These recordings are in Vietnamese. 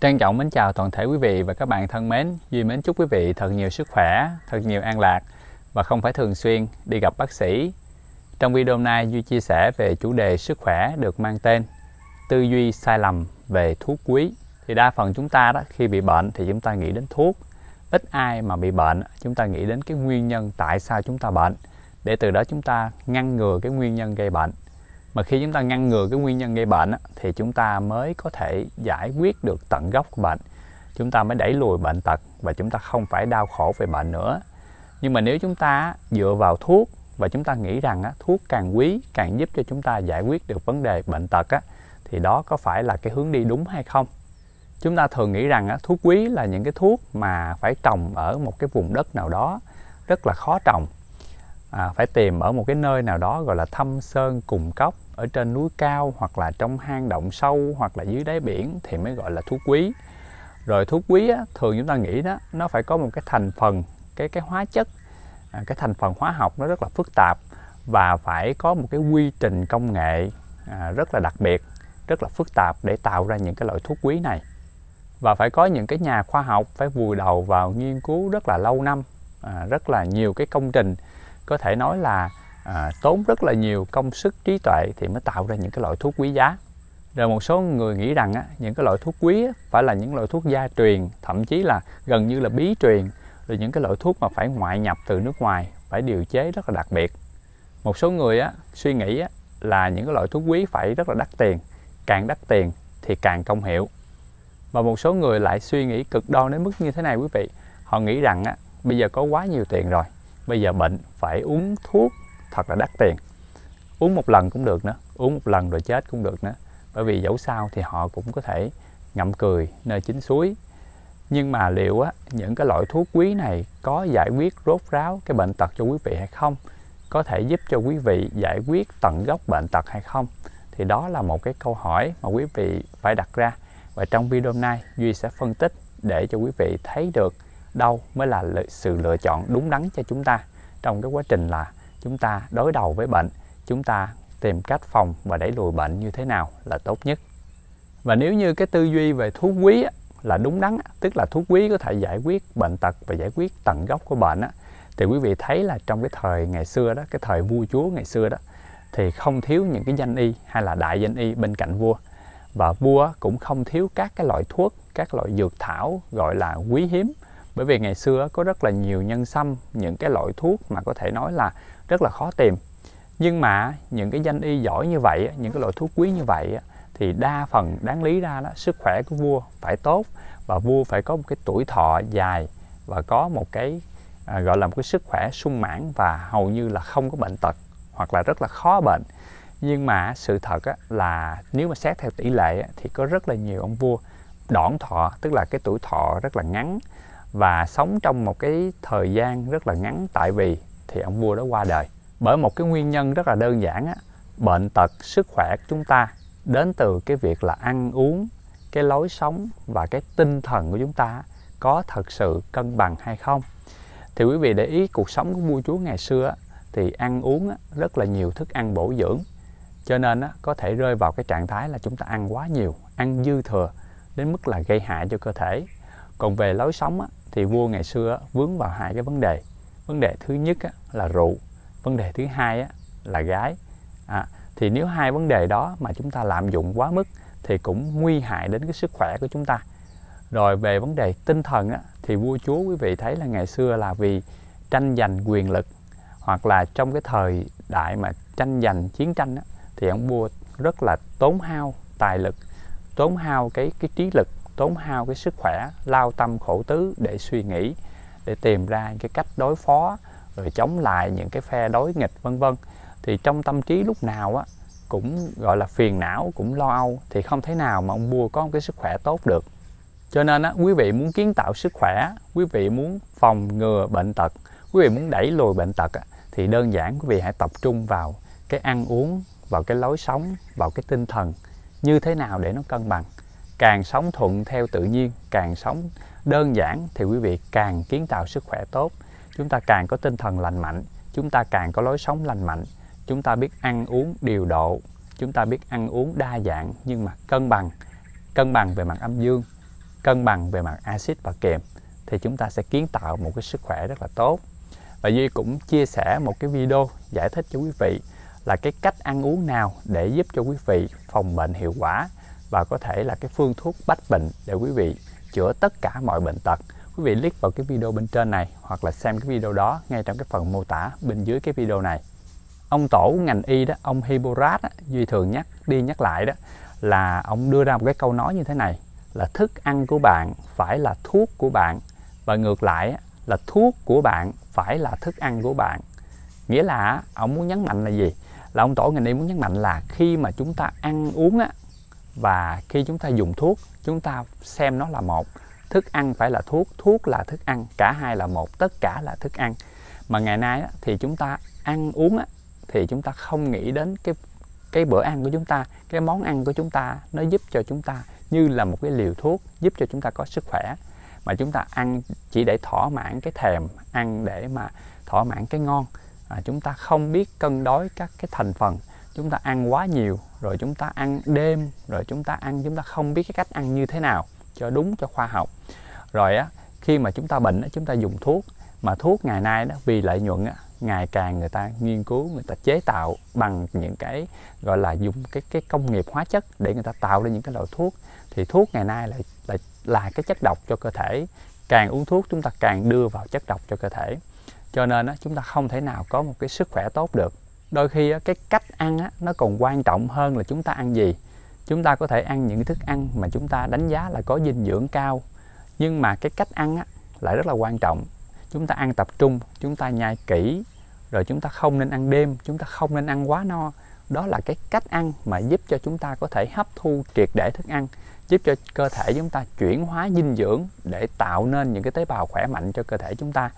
Trân trọng mến chào toàn thể quý vị và các bạn thân mến. Duy mến chúc quý vị thật nhiều sức khỏe, thật nhiều an lạc và không phải thường xuyên đi gặp bác sĩ. Trong video này, Duy chia sẻ về chủ đề sức khỏe được mang tên Tư duy sai lầm về thuốc quý. Thì đa phần chúng ta đó khi bị bệnh thì chúng ta nghĩ đến thuốc. Ít ai mà bị bệnh, chúng ta nghĩ đến cái nguyên nhân tại sao chúng ta bệnh để từ đó chúng ta ngăn ngừa cái nguyên nhân gây bệnh mà khi chúng ta ngăn ngừa cái nguyên nhân gây bệnh thì chúng ta mới có thể giải quyết được tận gốc của bệnh chúng ta mới đẩy lùi bệnh tật và chúng ta không phải đau khổ về bệnh nữa nhưng mà nếu chúng ta dựa vào thuốc và chúng ta nghĩ rằng thuốc càng quý càng giúp cho chúng ta giải quyết được vấn đề bệnh tật thì đó có phải là cái hướng đi đúng hay không chúng ta thường nghĩ rằng thuốc quý là những cái thuốc mà phải trồng ở một cái vùng đất nào đó rất là khó trồng à, phải tìm ở một cái nơi nào đó gọi là thâm sơn cùng cốc ở trên núi cao hoặc là trong hang động sâu hoặc là dưới đáy biển thì mới gọi là thuốc quý rồi thuốc quý á, thường chúng ta nghĩ đó nó phải có một cái thành phần cái cái hóa chất à, cái thành phần hóa học nó rất là phức tạp và phải có một cái quy trình công nghệ à, rất là đặc biệt rất là phức tạp để tạo ra những cái loại thuốc quý này và phải có những cái nhà khoa học phải vùi đầu vào nghiên cứu rất là lâu năm à, rất là nhiều cái công trình có thể nói là à, tốn rất là nhiều công sức trí tuệ thì mới tạo ra những cái loại thuốc quý giá rồi một số người nghĩ rằng á, những cái loại thuốc quý á, phải là những loại thuốc gia truyền thậm chí là gần như là bí truyền rồi những cái loại thuốc mà phải ngoại nhập từ nước ngoài phải điều chế rất là đặc biệt một số người á, suy nghĩ á, là những cái loại thuốc quý phải rất là đắt tiền càng đắt tiền thì càng công hiệu và một số người lại suy nghĩ cực đoan đến mức như thế này quý vị họ nghĩ rằng á, bây giờ có quá nhiều tiền rồi bây giờ bệnh phải uống thuốc thật là đắt tiền uống một lần cũng được nữa uống một lần rồi chết cũng được nữa bởi vì dẫu sao thì họ cũng có thể ngậm cười nơi chính suối nhưng mà liệu á, những cái loại thuốc quý này có giải quyết rốt ráo cái bệnh tật cho quý vị hay không có thể giúp cho quý vị giải quyết tận gốc bệnh tật hay không thì đó là một cái câu hỏi mà quý vị phải đặt ra và trong video này duy sẽ phân tích để cho quý vị thấy được đâu mới là sự lựa chọn đúng đắn cho chúng ta trong cái quá trình là chúng ta đối đầu với bệnh chúng ta tìm cách phòng và đẩy lùi bệnh như thế nào là tốt nhất và nếu như cái tư duy về thuốc quý là đúng đắn tức là thuốc quý có thể giải quyết bệnh tật và giải quyết tận gốc của bệnh thì quý vị thấy là trong cái thời ngày xưa đó cái thời vua chúa ngày xưa đó thì không thiếu những cái danh y hay là đại danh y bên cạnh vua và vua cũng không thiếu các cái loại thuốc các loại dược thảo gọi là quý hiếm bởi vì ngày xưa có rất là nhiều nhân sâm những cái loại thuốc mà có thể nói là rất là khó tìm nhưng mà những cái danh y giỏi như vậy những cái loại thuốc quý như vậy thì đa phần đáng lý ra đó sức khỏe của vua phải tốt và vua phải có một cái tuổi thọ dài và có một cái à, gọi là một cái sức khỏe sung mãn và hầu như là không có bệnh tật hoặc là rất là khó bệnh nhưng mà sự thật á, là nếu mà xét theo tỷ lệ á, thì có rất là nhiều ông vua đỏn thọ tức là cái tuổi thọ rất là ngắn và sống trong một cái thời gian rất là ngắn tại vì thì ông vua đó qua đời bởi một cái nguyên nhân rất là đơn giản á bệnh tật sức khỏe của chúng ta đến từ cái việc là ăn uống cái lối sống và cái tinh thần của chúng ta có thật sự cân bằng hay không thì quý vị để ý cuộc sống của vua chúa ngày xưa thì ăn uống rất là nhiều thức ăn bổ dưỡng cho nên có thể rơi vào cái trạng thái là chúng ta ăn quá nhiều ăn dư thừa đến mức là gây hại cho cơ thể còn về lối sống thì vua ngày xưa vướng vào hai cái vấn đề vấn đề thứ nhất là rượu vấn đề thứ hai là gái à, thì nếu hai vấn đề đó mà chúng ta lạm dụng quá mức thì cũng nguy hại đến cái sức khỏe của chúng ta rồi về vấn đề tinh thần thì vua chúa quý vị thấy là ngày xưa là vì tranh giành quyền lực hoặc là trong cái thời đại mà tranh giành chiến tranh thì ông vua rất là tốn hao tài lực tốn hao cái cái trí lực tốn hao cái sức khỏe lao tâm khổ tứ để suy nghĩ để tìm ra những cái cách đối phó rồi chống lại những cái phe đối nghịch vân vân thì trong tâm trí lúc nào á cũng gọi là phiền não cũng lo âu thì không thể nào mà ông bua có một cái sức khỏe tốt được cho nên á, quý vị muốn kiến tạo sức khỏe quý vị muốn phòng ngừa bệnh tật quý vị muốn đẩy lùi bệnh tật á, thì đơn giản quý vị hãy tập trung vào cái ăn uống vào cái lối sống vào cái tinh thần như thế nào để nó cân bằng càng sống thuận theo tự nhiên càng sống đơn giản thì quý vị càng kiến tạo sức khỏe tốt chúng ta càng có tinh thần lành mạnh chúng ta càng có lối sống lành mạnh chúng ta biết ăn uống điều độ chúng ta biết ăn uống đa dạng nhưng mà cân bằng cân bằng về mặt âm dương cân bằng về mặt axit và kiềm thì chúng ta sẽ kiến tạo một cái sức khỏe rất là tốt và duy cũng chia sẻ một cái video giải thích cho quý vị là cái cách ăn uống nào để giúp cho quý vị phòng bệnh hiệu quả và có thể là cái phương thuốc bách bệnh để quý vị chữa tất cả mọi bệnh tật. Quý vị click vào cái video bên trên này hoặc là xem cái video đó ngay trong cái phần mô tả bên dưới cái video này. Ông tổ ngành y đó, ông Hippocrates Duy thường nhắc đi nhắc lại đó là ông đưa ra một cái câu nói như thế này là thức ăn của bạn phải là thuốc của bạn và ngược lại là thuốc của bạn phải là thức ăn của bạn. Nghĩa là ông muốn nhấn mạnh là gì? Là ông tổ ngành y muốn nhấn mạnh là khi mà chúng ta ăn uống á và khi chúng ta dùng thuốc chúng ta xem nó là một thức ăn phải là thuốc thuốc là thức ăn cả hai là một tất cả là thức ăn mà ngày nay thì chúng ta ăn uống thì chúng ta không nghĩ đến cái cái bữa ăn của chúng ta cái món ăn của chúng ta nó giúp cho chúng ta như là một cái liều thuốc giúp cho chúng ta có sức khỏe mà chúng ta ăn chỉ để thỏa mãn cái thèm ăn để mà thỏa mãn cái ngon à, chúng ta không biết cân đối các cái thành phần chúng ta ăn quá nhiều rồi chúng ta ăn đêm rồi chúng ta ăn chúng ta không biết cái cách ăn như thế nào cho đúng cho khoa học rồi á khi mà chúng ta bệnh á, chúng ta dùng thuốc mà thuốc ngày nay đó vì lợi nhuận á, ngày càng người ta nghiên cứu người ta chế tạo bằng những cái gọi là dùng cái cái công nghiệp hóa chất để người ta tạo ra những cái loại thuốc thì thuốc ngày nay lại lại là cái chất độc cho cơ thể càng uống thuốc chúng ta càng đưa vào chất độc cho cơ thể cho nên á, chúng ta không thể nào có một cái sức khỏe tốt được đôi khi cái cách ăn nó còn quan trọng hơn là chúng ta ăn gì chúng ta có thể ăn những thức ăn mà chúng ta đánh giá là có dinh dưỡng cao nhưng mà cái cách ăn lại rất là quan trọng chúng ta ăn tập trung chúng ta nhai kỹ rồi chúng ta không nên ăn đêm chúng ta không nên ăn quá no đó là cái cách ăn mà giúp cho chúng ta có thể hấp thu triệt để thức ăn giúp cho cơ thể chúng ta chuyển hóa dinh dưỡng để tạo nên những cái tế bào khỏe mạnh cho cơ thể chúng ta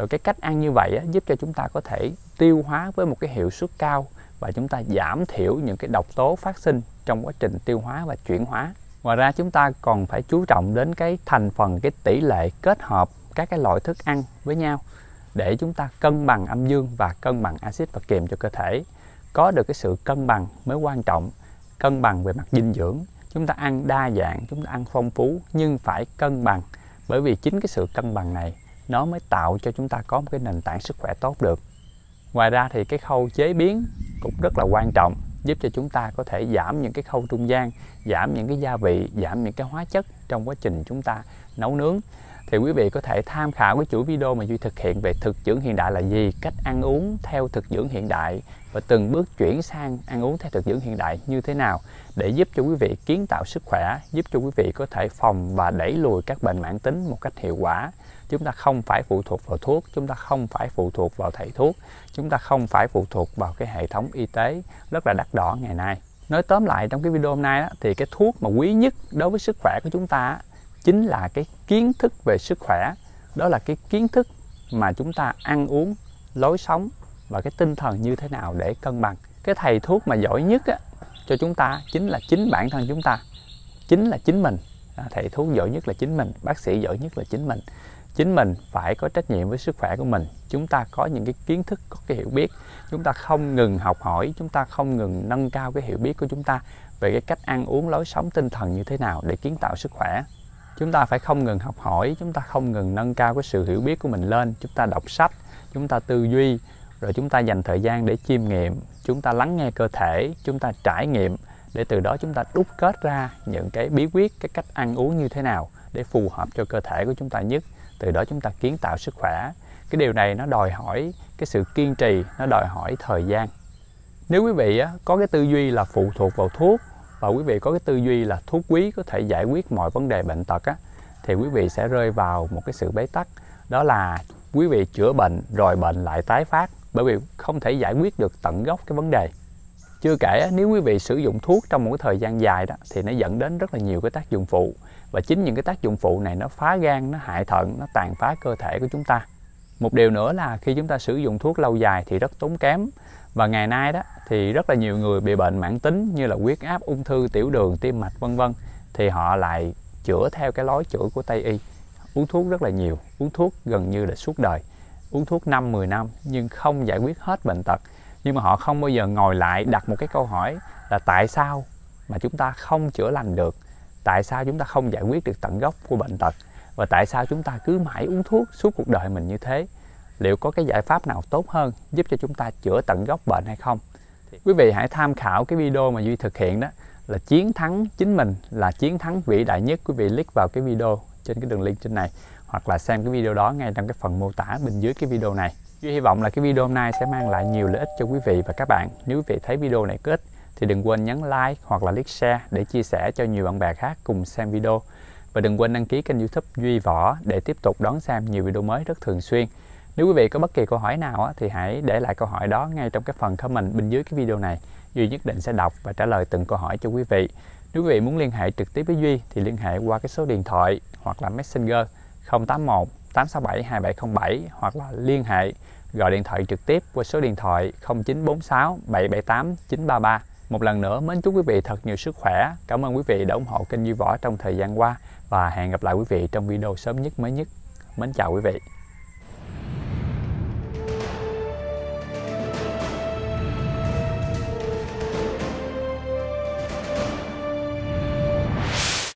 rồi cái cách ăn như vậy á, giúp cho chúng ta có thể tiêu hóa với một cái hiệu suất cao và chúng ta giảm thiểu những cái độc tố phát sinh trong quá trình tiêu hóa và chuyển hóa ngoài ra chúng ta còn phải chú trọng đến cái thành phần cái tỷ lệ kết hợp các cái loại thức ăn với nhau để chúng ta cân bằng âm dương và cân bằng axit và kiềm cho cơ thể có được cái sự cân bằng mới quan trọng cân bằng về mặt dinh dưỡng chúng ta ăn đa dạng chúng ta ăn phong phú nhưng phải cân bằng bởi vì chính cái sự cân bằng này nó mới tạo cho chúng ta có một cái nền tảng sức khỏe tốt được ngoài ra thì cái khâu chế biến cũng rất là quan trọng giúp cho chúng ta có thể giảm những cái khâu trung gian giảm những cái gia vị giảm những cái hóa chất trong quá trình chúng ta nấu nướng thì quý vị có thể tham khảo cái chuỗi video mà Duy thực hiện về thực dưỡng hiện đại là gì, cách ăn uống theo thực dưỡng hiện đại và từng bước chuyển sang ăn uống theo thực dưỡng hiện đại như thế nào để giúp cho quý vị kiến tạo sức khỏe, giúp cho quý vị có thể phòng và đẩy lùi các bệnh mãn tính một cách hiệu quả chúng ta không phải phụ thuộc vào thuốc chúng ta không phải phụ thuộc vào thầy thuốc chúng ta không phải phụ thuộc vào cái hệ thống y tế rất là đắt đỏ ngày nay nói tóm lại trong cái video hôm nay đó, thì cái thuốc mà quý nhất đối với sức khỏe của chúng ta chính là cái kiến thức về sức khỏe đó là cái kiến thức mà chúng ta ăn uống lối sống và cái tinh thần như thế nào để cân bằng cái thầy thuốc mà giỏi nhất á, cho chúng ta chính là chính bản thân chúng ta chính là chính mình à, thầy thuốc giỏi nhất là chính mình bác sĩ giỏi nhất là chính mình chính mình phải có trách nhiệm với sức khỏe của mình chúng ta có những cái kiến thức có cái hiểu biết chúng ta không ngừng học hỏi chúng ta không ngừng nâng cao cái hiểu biết của chúng ta về cái cách ăn uống lối sống tinh thần như thế nào để kiến tạo sức khỏe chúng ta phải không ngừng học hỏi chúng ta không ngừng nâng cao cái sự hiểu biết của mình lên chúng ta đọc sách chúng ta tư duy rồi chúng ta dành thời gian để chiêm nghiệm chúng ta lắng nghe cơ thể chúng ta trải nghiệm để từ đó chúng ta đúc kết ra những cái bí quyết cái cách ăn uống như thế nào để phù hợp cho cơ thể của chúng ta nhất từ đó chúng ta kiến tạo sức khỏe cái điều này nó đòi hỏi cái sự kiên trì nó đòi hỏi thời gian nếu quý vị có cái tư duy là phụ thuộc vào thuốc và quý vị có cái tư duy là thuốc quý có thể giải quyết mọi vấn đề bệnh tật á, thì quý vị sẽ rơi vào một cái sự bế tắc đó là quý vị chữa bệnh rồi bệnh lại tái phát bởi vì không thể giải quyết được tận gốc cái vấn đề chưa kể nếu quý vị sử dụng thuốc trong một cái thời gian dài đó thì nó dẫn đến rất là nhiều cái tác dụng phụ và chính những cái tác dụng phụ này nó phá gan nó hại thận nó tàn phá cơ thể của chúng ta một điều nữa là khi chúng ta sử dụng thuốc lâu dài thì rất tốn kém và ngày nay đó thì rất là nhiều người bị bệnh mãn tính như là huyết áp ung thư tiểu đường tim mạch vân vân thì họ lại chữa theo cái lối chữa của tây y uống thuốc rất là nhiều uống thuốc gần như là suốt đời uống thuốc 5 10 năm nhưng không giải quyết hết bệnh tật nhưng mà họ không bao giờ ngồi lại đặt một cái câu hỏi là tại sao mà chúng ta không chữa lành được tại sao chúng ta không giải quyết được tận gốc của bệnh tật và tại sao chúng ta cứ mãi uống thuốc suốt cuộc đời mình như thế liệu có cái giải pháp nào tốt hơn giúp cho chúng ta chữa tận gốc bệnh hay không quý vị hãy tham khảo cái video mà duy thực hiện đó là chiến thắng chính mình là chiến thắng vĩ đại nhất quý vị click vào cái video trên cái đường link trên này hoặc là xem cái video đó ngay trong cái phần mô tả bên dưới cái video này Duy hy vọng là cái video hôm nay sẽ mang lại nhiều lợi ích cho quý vị và các bạn. Nếu quý vị thấy video này có ích thì đừng quên nhấn like hoặc là like share để chia sẻ cho nhiều bạn bè khác cùng xem video. Và đừng quên đăng ký kênh youtube Duy Võ để tiếp tục đón xem nhiều video mới rất thường xuyên. Nếu quý vị có bất kỳ câu hỏi nào thì hãy để lại câu hỏi đó ngay trong cái phần comment bên dưới cái video này. Duy nhất định sẽ đọc và trả lời từng câu hỏi cho quý vị. Nếu quý vị muốn liên hệ trực tiếp với Duy thì liên hệ qua cái số điện thoại hoặc là Messenger 081 867 2707 hoặc là liên hệ gọi điện thoại trực tiếp qua số điện thoại 0946 778 933. Một lần nữa mến chúc quý vị thật nhiều sức khỏe. Cảm ơn quý vị đã ủng hộ kênh Duy Võ trong thời gian qua và hẹn gặp lại quý vị trong video sớm nhất mới nhất. Mến chào quý vị.